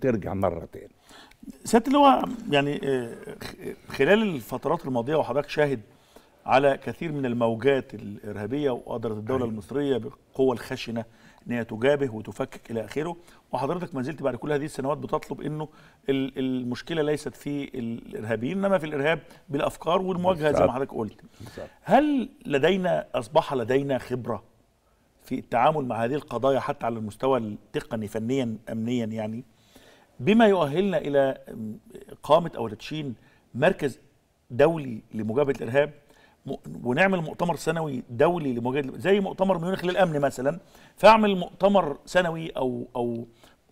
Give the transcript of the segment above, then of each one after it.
ترجع مره تاني سياده اللواء يعني آه، خلال الفترات الماضيه وحضرتك شاهد على كثير من الموجات الارهابيه وقدرت الدوله أيوة. المصريه بالقوه الخشنه ان هي تجابه وتفكك الى اخره وحضرتك ما زلت بعد كل هذه السنوات بتطلب انه المشكله ليست في الارهابيين انما في الارهاب بالافكار والمواجهه زي ما حضرتك قلت هل لدينا اصبح لدينا خبره في التعامل مع هذه القضايا حتى على المستوى التقني فنيا امنيا يعني بما يؤهلنا الى اقامه او تدشين مركز دولي لمجابهه الارهاب ونعمل مؤتمر سنوي دولي لمجابهة زي مؤتمر ميونخ للامن مثلا فاعمل مؤتمر سنوي او او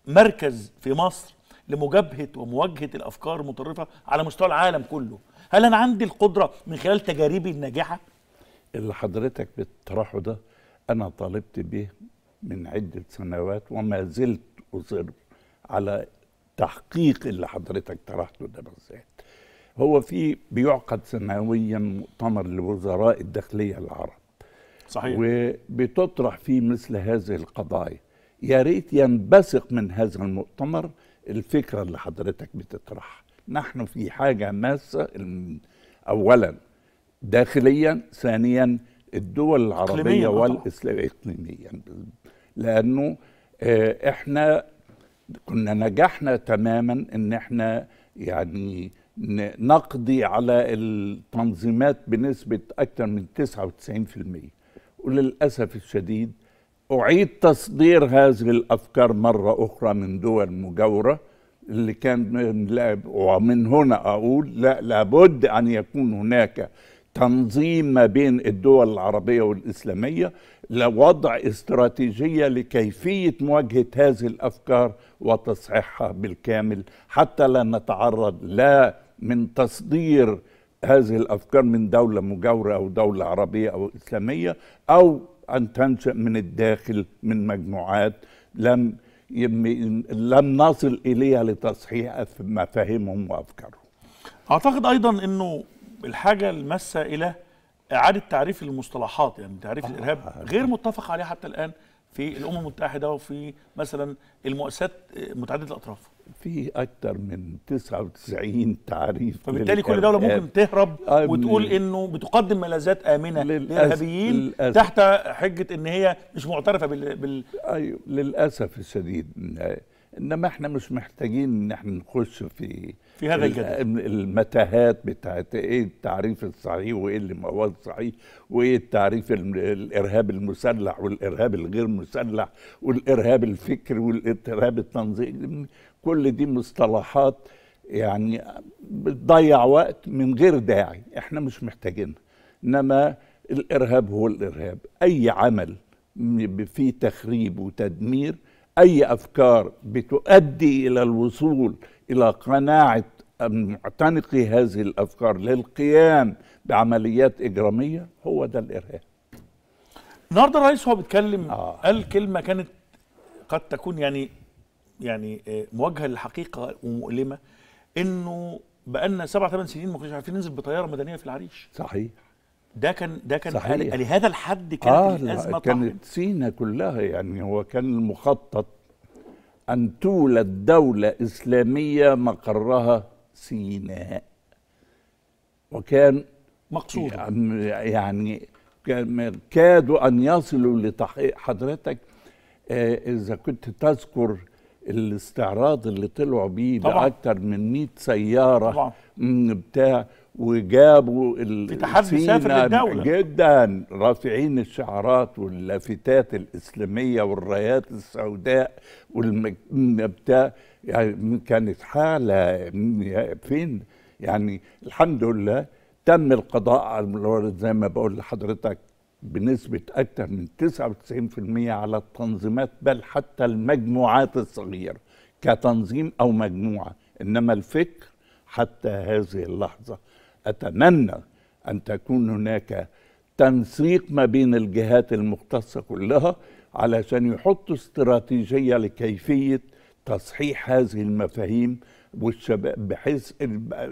مركز في مصر لمجابهه ومواجهه الافكار المتطرفه على مستوى العالم كله هل انا عندي القدره من خلال تجاربي الناجحه اللي حضرتك بتطرحه ده انا طالبت به من عده سنوات وما زلت اصر على التحقيق اللي حضرتك طرحته ده بالذات هو في بيعقد سنويا مؤتمر لوزراء الداخليه العرب صحيح وبتطرح فيه مثل هذه القضايا يا ريت ينبثق من هذا المؤتمر الفكره اللي حضرتك بتطرحها نحن في حاجه ماسه اولا داخليا ثانيا الدول العربيه والاسلاميه اقليميا لانه آه، احنا كنا نجحنا تماما ان احنا يعني نقضي على التنظيمات بنسبة أكثر من 99% وللأسف الشديد أعيد تصدير هذه الأفكار مرة أخرى من دول مجاورة اللي كان ومن هنا أقول لا لابد أن يكون هناك تنظيم ما بين الدول العربية والإسلامية لوضع استراتيجية لكيفية مواجهة هذه الأفكار وتصحيحها بالكامل حتى لا نتعرض لا من تصدير هذه الأفكار من دولة مجاورة أو دولة عربية أو إسلامية أو أن تنشأ من الداخل من مجموعات لم لم نصل إليها لتصحيح مفاهيمهم وأفكارهم أعتقد أيضا أنه الحاجه الماسه الى اعاده تعريف المصطلحات يعني تعريف آه الارهاب آه غير آه. متفق عليه حتى الان في الامم المتحده وفي مثلا المؤسسات آه، متعدده الاطراف في اكثر من 99 تعريف فبالتالي كل دوله ممكن تهرب وتقول انه بتقدم ملاذات امنه للارهابيين تحت حجه ان هي مش معترفه بال, بال... ايوه للاسف الشديد انما احنا مش محتاجين ان احنا نخش في في هذا الجدل المتاهات بتاعت ايه التعريف الصحيح وايه اللي مواد صحيح وايه التعريف الارهاب المسلح والارهاب الغير مسلح والارهاب الفكري والارهاب التنظيمي كل دي مصطلحات يعني بتضيع وقت من غير داعي احنا مش محتاجينها انما الارهاب هو الارهاب اي عمل فيه تخريب وتدمير اي افكار بتؤدي الى الوصول الى قناعه معتنقي هذه الافكار للقيام بعمليات اجراميه هو ده الارهاب. النهارده الرئيس هو بيتكلم آه. قال كلمه كانت قد تكون يعني يعني آه، مواجهه للحقيقه ومؤلمه انه بقالنا سبع ثمان سنين ما كناش عارفين ننزل بطياره مدنيه في العريش. صحيح. ده كان ده كان صحيح. لهذا الحد كانت آه الازمه كانت سينا كلها يعني هو كان المخطط ان تولد دوله اسلاميه مقرها سيناء وكان مقصود يعني, يعني كادوا ان يصلوا لتحقيق حضرتك آه، اذا كنت تذكر الاستعراض اللي طلعوا بيه باكثر من 100 سياره طبعا. بتاع وجابوا في تحدي سافر للدولة جدا رافعين الشعارات واللافتات الإسلامية والرايات السوداء والبتاع يعني كانت حالة فين يعني الحمد لله تم القضاء على الموارد زي ما بقول لحضرتك بنسبة أكثر من 99% على التنظيمات بل حتى المجموعات الصغيرة كتنظيم أو مجموعة إنما الفكر حتى هذه اللحظة أتمنى أن تكون هناك تنسيق ما بين الجهات المختصة كلها علشان يحطوا استراتيجية لكيفية تصحيح هذه المفاهيم والشباب بحيث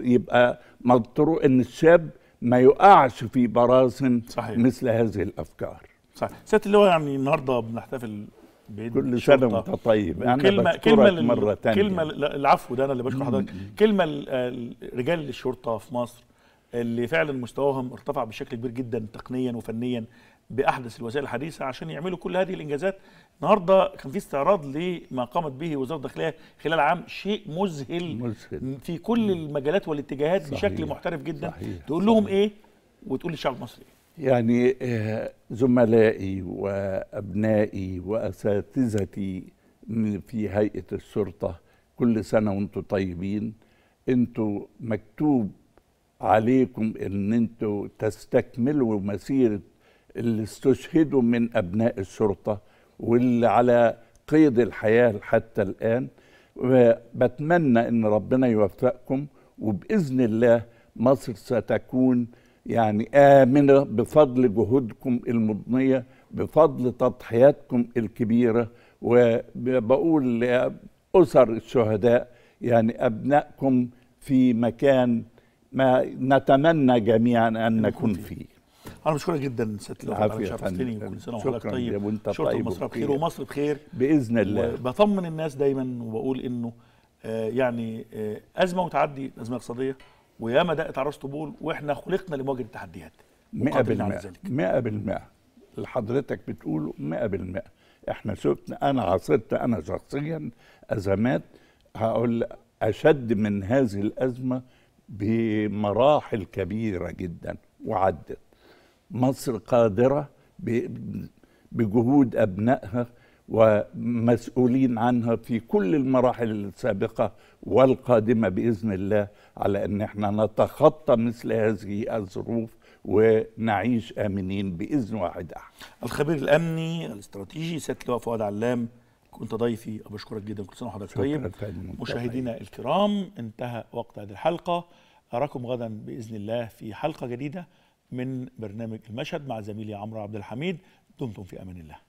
يبقى مضطر ان الشاب ما يقعش في براثن مثل هذه الافكار صحيح سياده اللواء يعني النهارده بنحتفل بعيد كل سنه وانت طيب انا كلمه كلمه مره ثانيه كلمه العفو ده انا اللي بشكر حضرتك كلمه آه، رجال الشرطه في مصر اللي فعلا مستواهم ارتفع بشكل كبير جدا تقنيا وفنيا باحدث الوسائل الحديثه عشان يعملوا كل هذه الانجازات النهارده كان في استعراض لما قامت به وزاره الداخليه خلال عام شيء مذهل, مذهل. في كل المجالات والاتجاهات صحيح. بشكل محترف جدا صحيح. تقول لهم صحيح. ايه وتقول للشعب المصري يعني آه، زملائي وابنائي واساتذتي في هيئه الشرطه كل سنه وانتم طيبين انتم مكتوب عليكم ان انتوا تستكملوا مسيره اللي استشهدوا من ابناء الشرطه واللي على قيد الحياه حتى الان بتمنى ان ربنا يوفقكم وباذن الله مصر ستكون يعني امنه بفضل جهودكم المضنيه بفضل تضحياتكم الكبيره وبقول لاسر الشهداء يعني ابنائكم في مكان ما نتمنى جميعا ان نكون فيه انا بشكرك جدا ست العافيه شرفتني كل سنه وحضرتك طيب وانت طيب مصر بخير ومصر بخير باذن الله بطمن الناس دايما وبقول انه آه يعني آه ازمه وتعدي ازمه اقتصاديه وياما دقت على راس طبول واحنا خلقنا لمواجهه التحديات 100% 100% اللي حضرتك بتقوله 100% احنا شفنا انا عاصرت انا شخصيا ازمات هقول اشد من هذه الازمه بمراحل كبيرة جدا وعدت مصر قادرة بجهود أبنائها ومسؤولين عنها في كل المراحل السابقة والقادمة بإذن الله على أن احنا نتخطى مثل هذه الظروف ونعيش آمنين بإذن واحد أحد الخبير الأمني الاستراتيجي سيد لواء فؤاد علام كنت ضيفي بشكرك جدا كل سنه وحضرتك طيب مشاهدينا الكرام انتهى وقت هذه الحلقه اراكم غدا باذن الله في حلقه جديده من برنامج المشهد مع زميلي عمرو عبد الحميد دمتم في امان الله